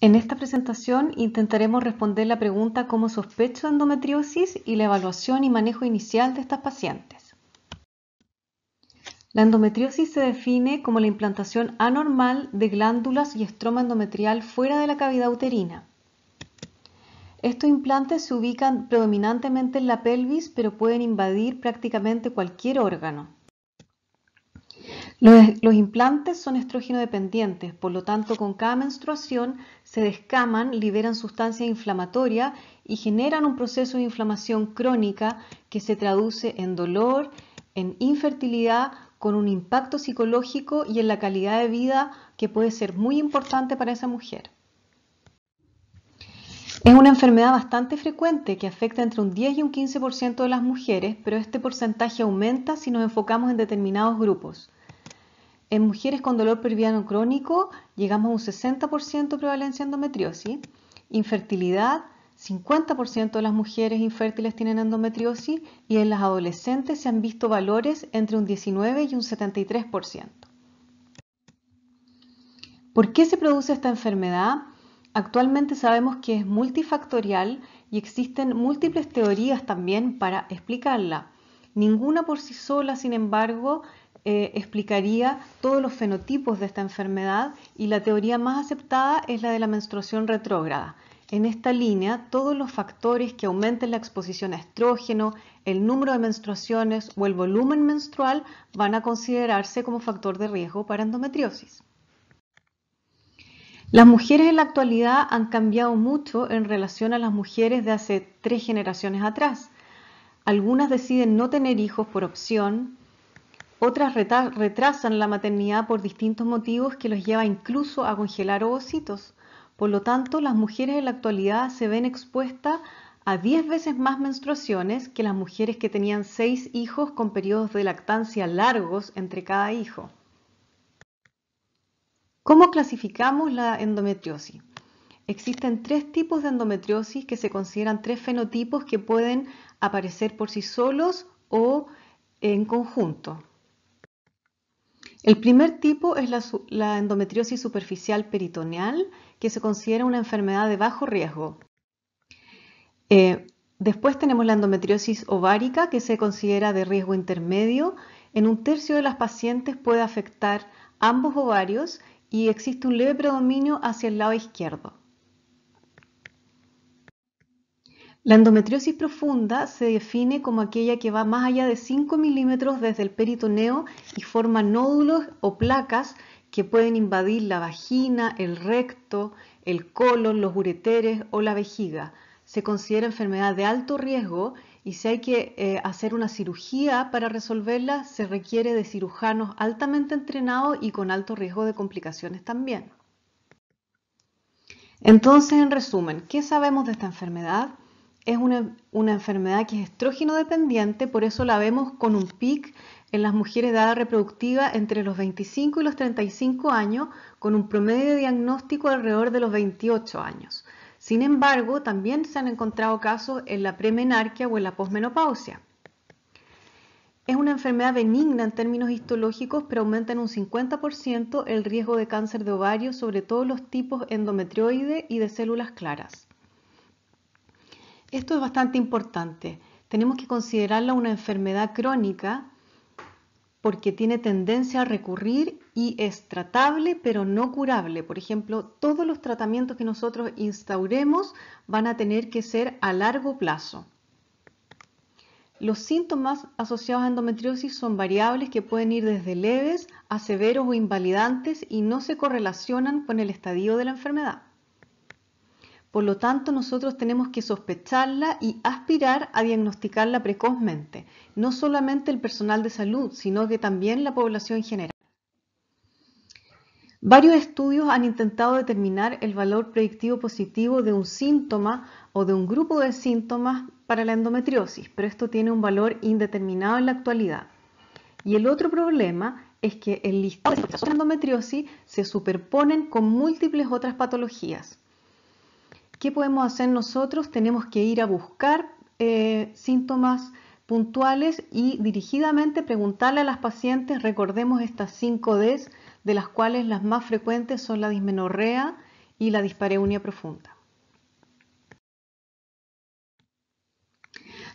En esta presentación intentaremos responder la pregunta cómo sospecho de endometriosis y la evaluación y manejo inicial de estas pacientes. La endometriosis se define como la implantación anormal de glándulas y estroma endometrial fuera de la cavidad uterina. Estos implantes se ubican predominantemente en la pelvis, pero pueden invadir prácticamente cualquier órgano. Los, implantes son estrógeno dependientes, por lo tanto, con cada menstruación se descaman, liberan sustancias inflamatoria y generan un proceso de inflamación crónica que se traduce en dolor, en infertilidad, con un impacto psicológico y en la calidad de vida que puede ser muy importante para esa mujer. Es una enfermedad bastante frecuente que afecta entre un 10 y un 15% de las mujeres, pero este porcentaje aumenta si nos enfocamos en determinados grupos. En mujeres con dolor perviano crónico llegamos a un 60% de prevalencia de endometriosis. Infertilidad, 50% de las mujeres infértiles tienen endometriosis y en las adolescentes se han visto valores entre un 19 y un 73%. ¿Por qué se produce esta enfermedad? Actualmente sabemos que es multifactorial y existen múltiples teorías también para explicarla. Ninguna por sí sola, sin embargo, eh, explicaría todos los fenotipos de esta enfermedad y la teoría más aceptada es la de la menstruación retrógrada. En esta línea, todos los factores que aumenten la exposición a estrógeno, el número de menstruaciones o el volumen menstrual van a considerarse como factor de riesgo para endometriosis. Las mujeres en la actualidad han cambiado mucho en relación a las mujeres de hace tres generaciones atrás. Algunas deciden no tener hijos por opción, otras retrasan la maternidad por distintos motivos que los lleva incluso a congelar ovocitos. Por lo tanto, las mujeres en la actualidad se ven expuestas a 10 veces más menstruaciones que las mujeres que tenían 6 hijos con periodos de lactancia largos entre cada hijo. ¿Cómo clasificamos la endometriosis? Existen tres tipos de endometriosis que se consideran tres fenotipos que pueden aparecer por sí solos o en conjunto. El primer tipo es la, endometriosis superficial peritoneal, que se considera una enfermedad de bajo riesgo. Eh, después tenemos la endometriosis ovárica, que se considera de riesgo intermedio. En un tercio de las pacientes puede afectar ambos ovarios y existe un leve predominio hacia el lado izquierdo. La endometriosis profunda se define como aquella que va más allá de 5 milímetros desde el peritoneo y forma nódulos o placas que pueden invadir la vagina, el recto, el colon, los ureteres o la vejiga. Se considera enfermedad de alto riesgo y si hay que eh, hacer una cirugía para resolverla, se requiere de cirujanos altamente entrenados y con alto riesgo de complicaciones también. Entonces, en resumen, ¿qué sabemos de esta enfermedad? es una, enfermedad que es estrógeno dependiente, por eso la vemos con un pic en las mujeres de edad reproductiva entre los 25 y los 35 años, con un promedio de diagnóstico alrededor de los 28 años. Sin embargo, también se han encontrado casos en la premenarquia o en la posmenopausia. Es una enfermedad benigna en términos histológicos, pero aumenta en un 50% el riesgo de cáncer de ovario, sobre todo los tipos endometrioide y de células claras. Esto es bastante importante. Tenemos que considerarla una enfermedad crónica porque tiene tendencia a recurrir y es tratable pero no curable. Por ejemplo, todos los tratamientos que nosotros instauremos van a tener que ser a largo plazo. Los síntomas asociados a endometriosis son variables que pueden ir desde leves a severos o invalidantes y no se correlacionan con el estadio de la enfermedad. Por lo tanto, nosotros tenemos que sospecharla y aspirar a diagnosticarla precozmente, no solamente el personal de salud, sino que también la población en general. Varios estudios han intentado determinar el valor predictivo positivo de un síntoma o de un grupo de síntomas para la endometriosis, pero esto tiene un valor indeterminado en la actualidad. Y el otro problema es que el listado de endometriosis se superponen con múltiples otras patologías. ¿Qué podemos hacer nosotros? Tenemos que ir a buscar eh, síntomas puntuales y dirigidamente preguntarle a las pacientes, recordemos estas 5 Ds, de las cuales las más frecuentes son la dismenorrea y la dispareunia profunda.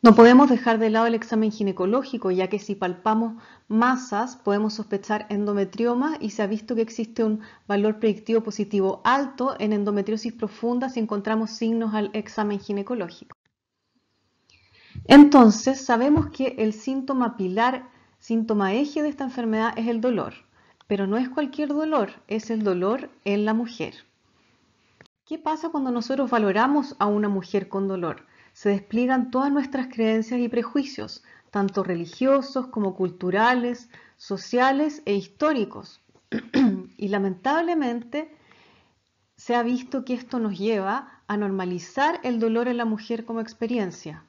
No podemos dejar de lado el examen ginecológico, ya que si palpamos masas podemos sospechar endometrioma y se ha visto que existe un valor predictivo positivo alto en endometriosis profunda si encontramos signos al examen ginecológico. Entonces, sabemos que el síntoma pilar, síntoma eje de esta enfermedad es el dolor, pero no es cualquier dolor, es el dolor en la mujer. ¿Qué pasa cuando nosotros valoramos a una mujer con dolor? se despliegan todas nuestras creencias y prejuicios, tanto religiosos como culturales, sociales e históricos. y lamentablemente se ha visto que esto nos lleva a normalizar el dolor en la mujer como experiencia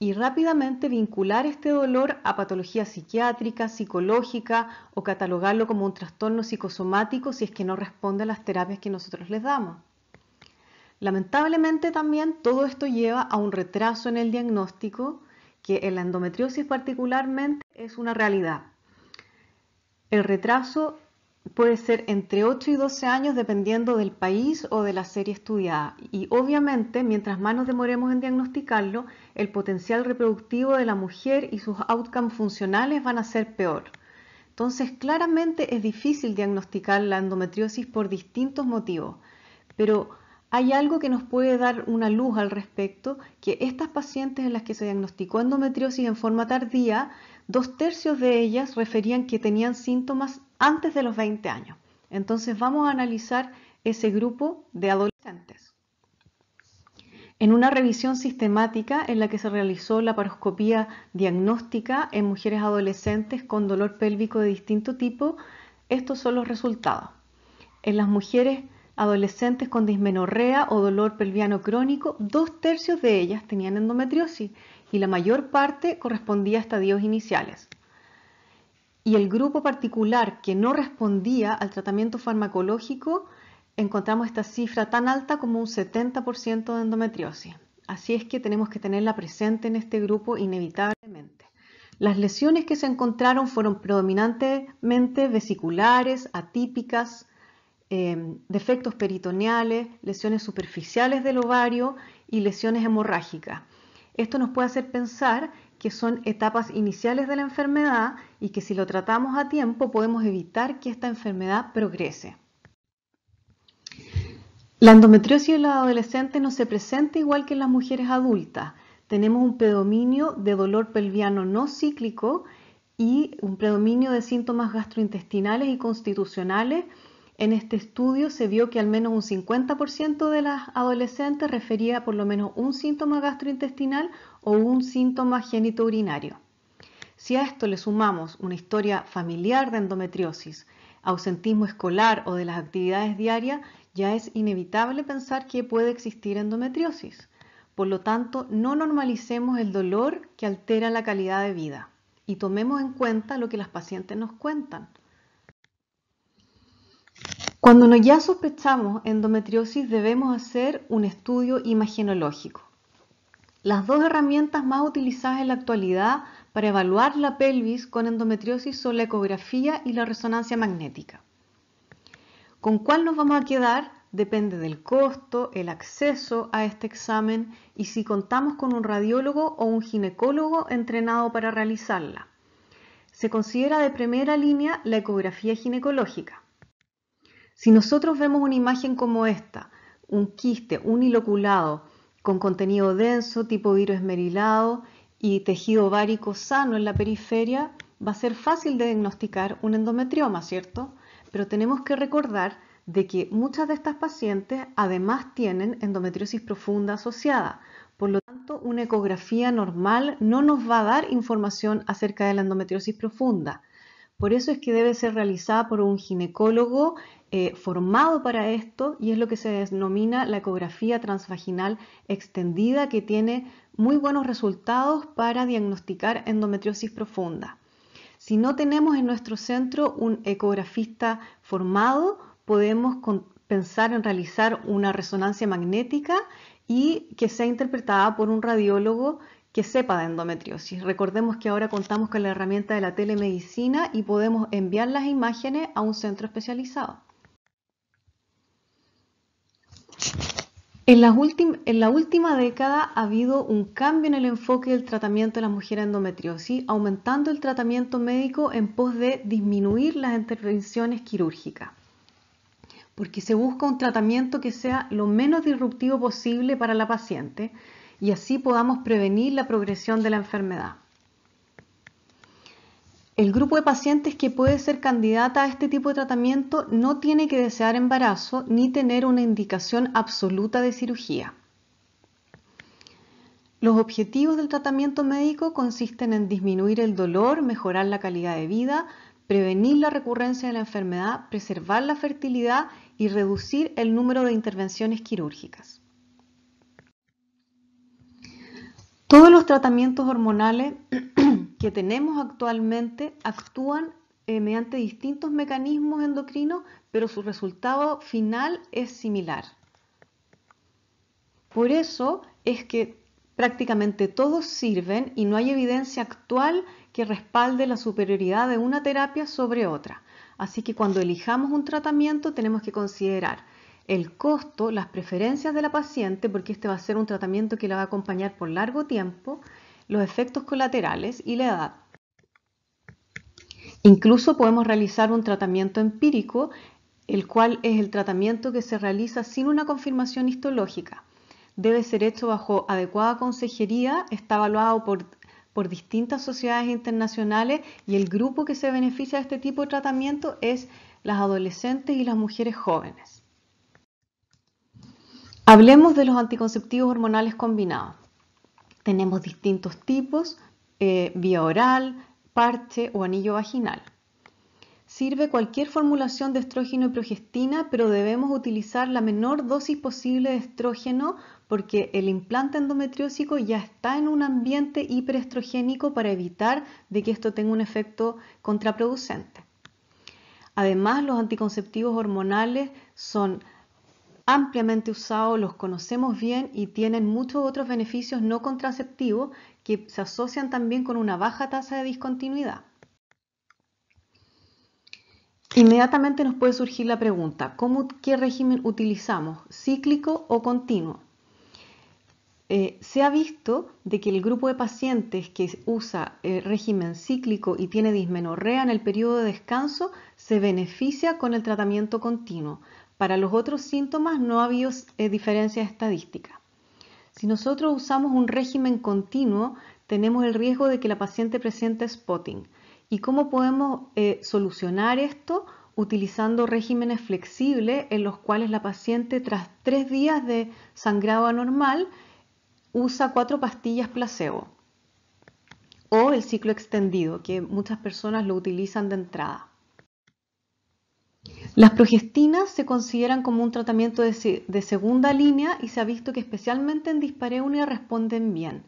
y rápidamente vincular este dolor a patología psiquiátrica, psicológica o catalogarlo como un trastorno psicosomático si es que no responde a las terapias que nosotros les damos. Lamentablemente también todo esto lleva a un retraso en el diagnóstico, que en la endometriosis particularmente es una realidad. El retraso puede ser entre 8 y 12 años dependiendo del país o de la serie estudiada. Y obviamente, mientras más nos demoremos en diagnosticarlo, el potencial reproductivo de la mujer y sus outcomes funcionales van a ser peor. Entonces, claramente es difícil diagnosticar la endometriosis por distintos motivos, pero hay algo que nos puede dar una luz al respecto, que estas pacientes en las que se diagnosticó endometriosis en forma tardía, dos tercios de ellas referían que tenían síntomas antes de los 20 años. Entonces vamos a analizar ese grupo de adolescentes. En una revisión sistemática en la que se realizó la paroscopía diagnóstica en mujeres adolescentes con dolor pélvico de distinto tipo, estos son los resultados. En las mujeres adolescentes con dismenorrea o dolor pelviano crónico, dos tercios de ellas tenían endometriosis y la mayor parte correspondía a estadios iniciales. Y el grupo particular que no respondía al tratamiento farmacológico, encontramos esta cifra tan alta como un 70% de endometriosis. Así es que tenemos que tenerla presente en este grupo inevitablemente. Las lesiones que se encontraron fueron predominantemente vesiculares, atípicas, Em, defectos peritoneales, lesiones superficiales del ovario y lesiones hemorrágicas. Esto nos puede hacer pensar que son etapas iniciales de la enfermedad y que si lo tratamos a tiempo podemos evitar que esta enfermedad progrese. La endometriosis en los adolescentes no se presenta igual que en las mujeres adultas. Tenemos un predominio de dolor pelviano no cíclico y un predominio de síntomas gastrointestinales y constitucionales en este estudio se vio que al menos un 50% de las adolescentes refería por lo menos un síntoma gastrointestinal o un síntoma genitourinario. Si a esto le sumamos una historia familiar de endometriosis, ausentismo escolar o de las actividades diarias, ya es inevitable pensar que puede existir endometriosis. Por lo tanto, no normalicemos el dolor que altera la calidad de vida y tomemos en cuenta lo que las pacientes nos cuentan. Cuando nos ya sospechamos endometriosis debemos hacer un estudio imagenológico. Las dos herramientas más utilizadas en la actualidad para evaluar la pelvis con endometriosis son la ecografía y la resonancia magnética. ¿Con cuál nos vamos a quedar? Depende del costo, el acceso a este examen y si contamos con un radiólogo o un ginecólogo entrenado para realizarla. Se considera de primera línea la ecografía ginecológica. Si nosotros vemos una imagen como esta, un quiste un iloculado con contenido denso tipo virus esmerilado y tejido ovárico sano en la periferia, va a ser fácil de diagnosticar un endometrioma, ¿cierto? Pero tenemos que recordar de que muchas de estas pacientes además tienen endometriosis profunda asociada. Por lo tanto, una ecografía normal no nos va a dar información acerca de la endometriosis profunda. Por eso es que debe ser realizada por un ginecólogo eh, formado para esto y es lo que se denomina la ecografía transvaginal extendida que tiene muy buenos resultados para diagnosticar endometriosis profunda. Si no tenemos en nuestro centro un ecografista formado, podemos pensar en realizar una resonancia magnética y que sea interpretada por un radiólogo que sepa de endometriosis. Recordemos que ahora contamos con la herramienta de la telemedicina y podemos enviar las imágenes a un centro especializado. En la, última década ha habido un cambio en el enfoque del tratamiento de la mujeres endometriosis, aumentando el tratamiento médico en pos de disminuir las intervenciones quirúrgicas, porque se busca un tratamiento que sea lo menos disruptivo posible para la paciente, y así podamos prevenir la progresión de la enfermedad. El grupo de pacientes que puede ser candidata a este tipo de tratamiento no tiene que desear embarazo ni tener una indicación absoluta de cirugía. Los objetivos del tratamiento médico consisten en disminuir el dolor, mejorar la calidad de vida, prevenir la recurrencia de la enfermedad, preservar la fertilidad y reducir el número de intervenciones quirúrgicas. Todos los tratamientos hormonales que tenemos actualmente actúan eh, mediante distintos mecanismos endocrinos, pero su resultado final es similar. Por eso es que prácticamente todos sirven y no hay evidencia actual que respalde la superioridad de una terapia sobre otra. Así que cuando elijamos un tratamiento tenemos que considerar el costo, las preferencias de la paciente, porque este va a ser un tratamiento que la va a acompañar por largo tiempo, los efectos colaterales y la edad. Incluso podemos realizar un tratamiento empírico, el cual es el tratamiento que se realiza sin una confirmación histológica. Debe ser hecho bajo adecuada consejería, está evaluado por, por distintas sociedades internacionales y el grupo que se beneficia de este tipo de tratamiento es las adolescentes y las mujeres jóvenes. Hablemos de los anticonceptivos hormonales combinados. Tenemos distintos tipos, eh, vía oral, parche o anillo vaginal. Sirve cualquier formulación de estrógeno y progestina, pero debemos utilizar la menor dosis posible de estrógeno porque el implante endometriósico ya está en un ambiente hiperestrogénico para evitar de que esto tenga un efecto contraproducente. Además, los anticonceptivos hormonales son ampliamente usados, los conocemos bien y tienen muchos otros beneficios no contraceptivos que se asocian también con una baja tasa de discontinuidad. Inmediatamente nos puede surgir la pregunta, ¿cómo, ¿qué régimen utilizamos? ¿Cíclico o continuo? Eh, se ha visto de que el grupo de pacientes que usa el eh, régimen cíclico y tiene dismenorrea en el periodo de descanso se beneficia con el tratamiento continuo, para los otros síntomas no ha habido eh, diferencia estadística. Si nosotros usamos un régimen continuo, tenemos el riesgo de que la paciente presente spotting. ¿Y cómo podemos eh, solucionar esto? Utilizando regímenes flexibles en los cuales la paciente tras tres días de sangrado anormal usa cuatro pastillas placebo o el ciclo extendido, que muchas personas lo utilizan de entrada. Las progestinas se consideran como un tratamiento de, segunda línea y se ha visto que especialmente en dispareunia responden bien.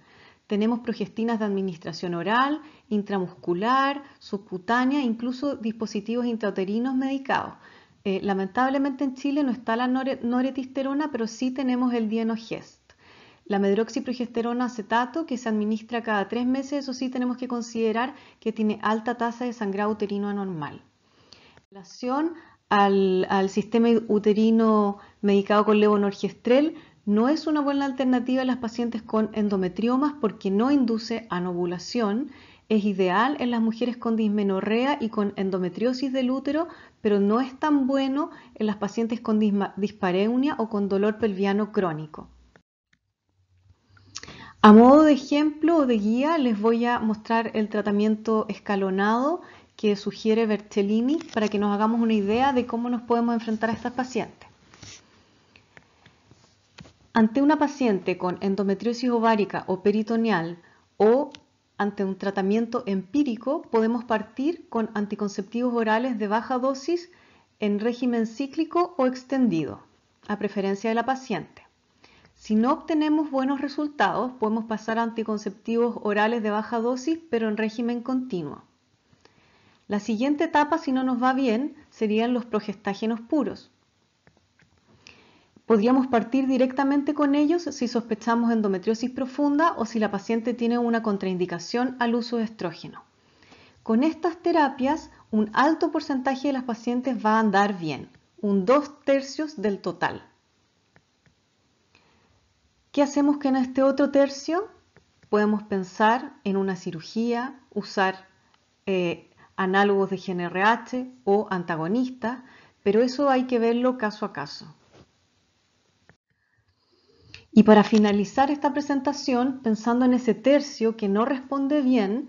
Tenemos progestinas de administración oral, intramuscular, subcutánea, incluso dispositivos intrauterinos medicados. Eh, lamentablemente en Chile no está la noretisterona, pero sí tenemos el dienogest. La medroxiprogesterona acetato, que se administra cada tres meses, eso sí tenemos que considerar que tiene alta tasa de sangrado uterino anormal al, sistema uterino medicado con levonorgestrel no es una buena alternativa en las pacientes con endometriomas porque no induce anovulación. Es ideal en las mujeres con dismenorrea y con endometriosis del útero, pero no es tan bueno en las pacientes con dispareunia o con dolor pelviano crónico. A modo de ejemplo o de guía, les voy a mostrar el tratamiento escalonado que sugiere Bertellini para que nos hagamos una idea de cómo nos podemos enfrentar a estas pacientes. Ante una paciente con endometriosis ovárica o peritoneal o ante un tratamiento empírico, podemos partir con anticonceptivos orales de baja dosis en régimen cíclico o extendido, a preferencia de la paciente. Si no obtenemos buenos resultados, podemos pasar a anticonceptivos orales de baja dosis, pero en régimen continuo. La siguiente etapa, si no nos va bien, serían los progestágenos puros. Podríamos partir directamente con ellos si sospechamos endometriosis profunda o si la paciente tiene una contraindicación al uso de estrógeno. Con estas terapias, un alto porcentaje de las pacientes va a andar bien, un dos tercios del total. ¿Qué hacemos con este otro tercio? Podemos pensar en una cirugía, usar eh, análogos de GNRH o antagonistas, pero eso hay que verlo caso a caso. Y para finalizar esta presentación, pensando en ese tercio que no responde bien,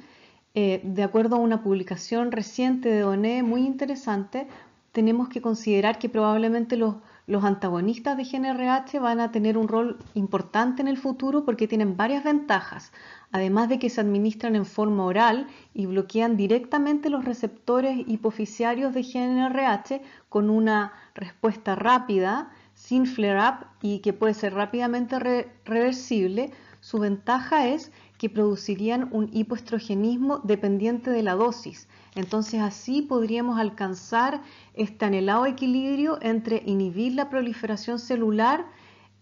eh, de acuerdo a una publicación reciente de ONE muy interesante, tenemos que considerar que probablemente los los antagonistas de GNRH van a tener un rol importante en el futuro porque tienen varias ventajas, además de que se administran en forma oral y bloquean directamente los receptores hipoficiarios de GNRH con una respuesta rápida, sin flare-up y que puede ser rápidamente reversible, su ventaja es que producirían un hipoestrogenismo dependiente de la dosis, entonces así podríamos alcanzar este anhelado equilibrio entre inhibir la proliferación celular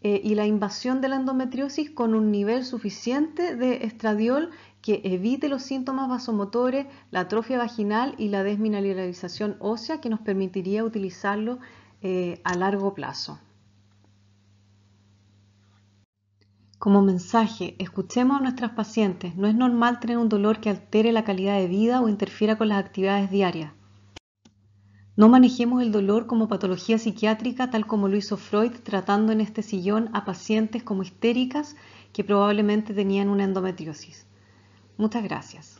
eh, y la invasión de la endometriosis con un nivel suficiente de estradiol que evite los síntomas vasomotores, la atrofia vaginal y la desmineralización ósea que nos permitiría utilizarlo eh, a largo plazo. Como mensaje, escuchemos a nuestras pacientes. No es normal tener un dolor que altere la calidad de vida o interfiera con las actividades diarias. No manejemos el dolor como patología psiquiátrica, tal como lo hizo Freud tratando en este sillón a pacientes como histéricas que probablemente tenían una endometriosis. Muchas gracias.